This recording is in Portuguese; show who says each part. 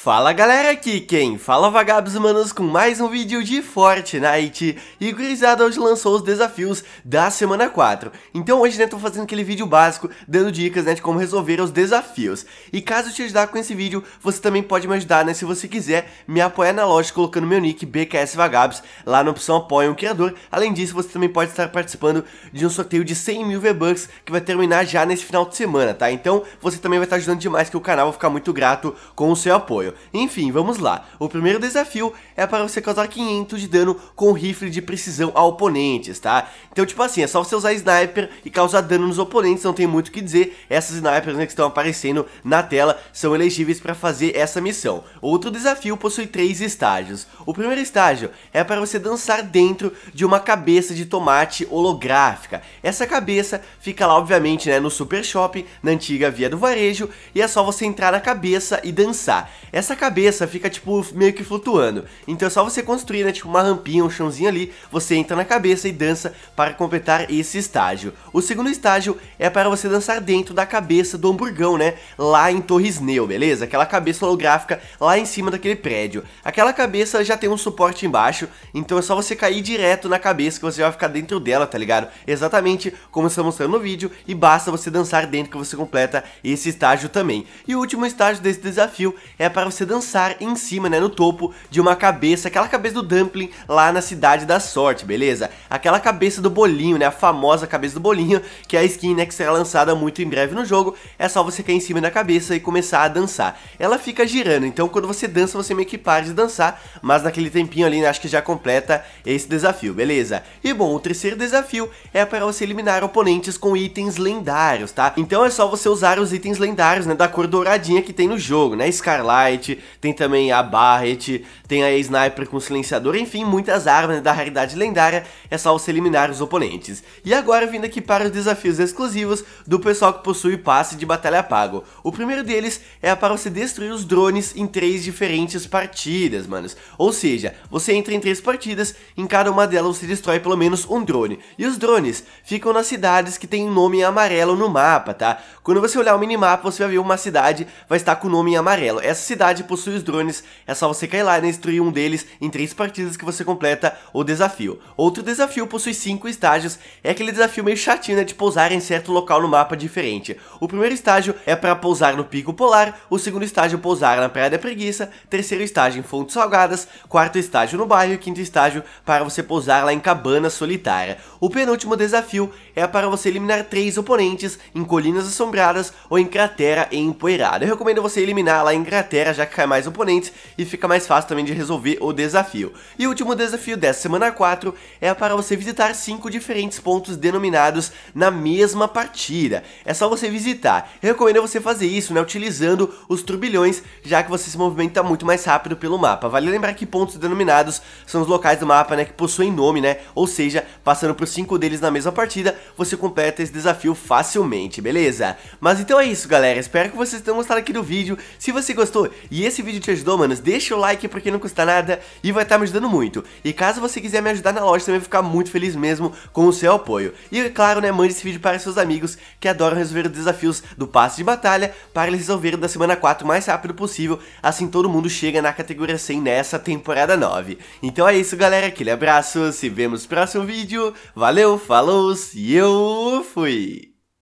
Speaker 1: Fala galera, aqui quem fala é vagabos humanos com mais um vídeo de Fortnite E gurizada, hoje lançou os desafios da semana 4 Então hoje né, tô fazendo aquele vídeo básico dando dicas né, de como resolver os desafios E caso te ajudar com esse vídeo, você também pode me ajudar né, se você quiser Me apoiar na loja colocando meu nick BKS Vagabos lá na opção apoia um criador Além disso, você também pode estar participando de um sorteio de 100 mil V-Bucks Que vai terminar já nesse final de semana, tá? Então você também vai estar ajudando demais que o canal vai ficar muito grato com o seu apoio enfim, vamos lá. O primeiro desafio é para você causar 500 de dano com rifle de precisão a oponentes, tá? Então, tipo assim, é só você usar sniper e causar dano nos oponentes, não tem muito o que dizer. Essas snipers né, que estão aparecendo na tela são elegíveis para fazer essa missão. Outro desafio possui três estágios. O primeiro estágio é para você dançar dentro de uma cabeça de tomate holográfica. Essa cabeça fica lá, obviamente, né, no Super Shopping, na antiga Via do Varejo, e é só você entrar na cabeça e dançar. É essa cabeça fica, tipo, meio que flutuando. Então é só você construir, né, tipo, uma rampinha, um chãozinho ali, você entra na cabeça e dança para completar esse estágio. O segundo estágio é para você dançar dentro da cabeça do hamburgão, né, lá em Torres Neu, beleza? Aquela cabeça holográfica lá em cima daquele prédio. Aquela cabeça já tem um suporte embaixo, então é só você cair direto na cabeça que você vai ficar dentro dela, tá ligado? Exatamente como está mostrando no vídeo, e basta você dançar dentro que você completa esse estágio também. E o último estágio desse desafio é para você dançar em cima, né, no topo de uma cabeça, aquela cabeça do dumpling lá na Cidade da Sorte, beleza? Aquela cabeça do bolinho, né, a famosa cabeça do bolinho, que é a skin, né, que será lançada muito em breve no jogo, é só você cair em cima da cabeça e começar a dançar. Ela fica girando, então quando você dança, você meio que para de dançar, mas naquele tempinho ali, né, acho que já completa esse desafio, beleza? E bom, o terceiro desafio é para você eliminar oponentes com itens lendários, tá? Então é só você usar os itens lendários, né, da cor douradinha que tem no jogo, né, Scarlet, tem também a Barret, tem a Sniper com silenciador, enfim, muitas armas da raridade lendária, é só você eliminar os oponentes. E agora vindo aqui para os desafios exclusivos do pessoal que possui passe de batalha pago. O primeiro deles é para você destruir os drones em três diferentes partidas, manos. Ou seja, você entra em três partidas, em cada uma delas você destrói pelo menos um drone. E os drones ficam nas cidades que tem nome em amarelo no mapa, tá? Quando você olhar o minimapa, você vai ver uma cidade vai estar com o nome em amarelo. Essa cidade possui os drones, é só você cair lá e destruir um deles em três partidas que você completa o desafio. Outro desafio possui cinco estágios, é aquele desafio meio chatinho né, de pousar em certo local no mapa diferente. O primeiro estágio é para pousar no Pico Polar, o segundo estágio pousar na Praia da Preguiça, terceiro estágio em Fontes Salgadas, quarto estágio no bairro e quinto estágio para você pousar lá em Cabana Solitária. O penúltimo desafio é para você eliminar três oponentes em Colinas Assombradas ou em Cratera Empoeirada. Eu recomendo você eliminar lá em Cratera já que cai mais oponentes e fica mais fácil também de resolver o desafio. E o último desafio dessa semana 4 é para você visitar 5 diferentes pontos denominados na mesma partida. É só você visitar. Eu recomendo você fazer isso, né, utilizando os turbilhões, já que você se movimenta muito mais rápido pelo mapa. Vale lembrar que pontos denominados são os locais do mapa, né, que possuem nome, né, ou seja, passando por 5 deles na mesma partida, você completa esse desafio facilmente, beleza? Mas então é isso, galera. Espero que vocês tenham gostado aqui do vídeo. Se você gostou, e esse vídeo te ajudou, manos? Deixa o like porque não custa nada e vai estar tá me ajudando muito. E caso você quiser me ajudar na loja, também vou ficar muito feliz mesmo com o seu apoio. E é claro, né, mande esse vídeo para seus amigos que adoram resolver os desafios do passe de batalha para eles resolverem da semana 4 o mais rápido possível, assim todo mundo chega na categoria 100 nessa temporada 9. Então é isso, galera, aquele abraço, se vemos no próximo vídeo, valeu, falou e eu fui!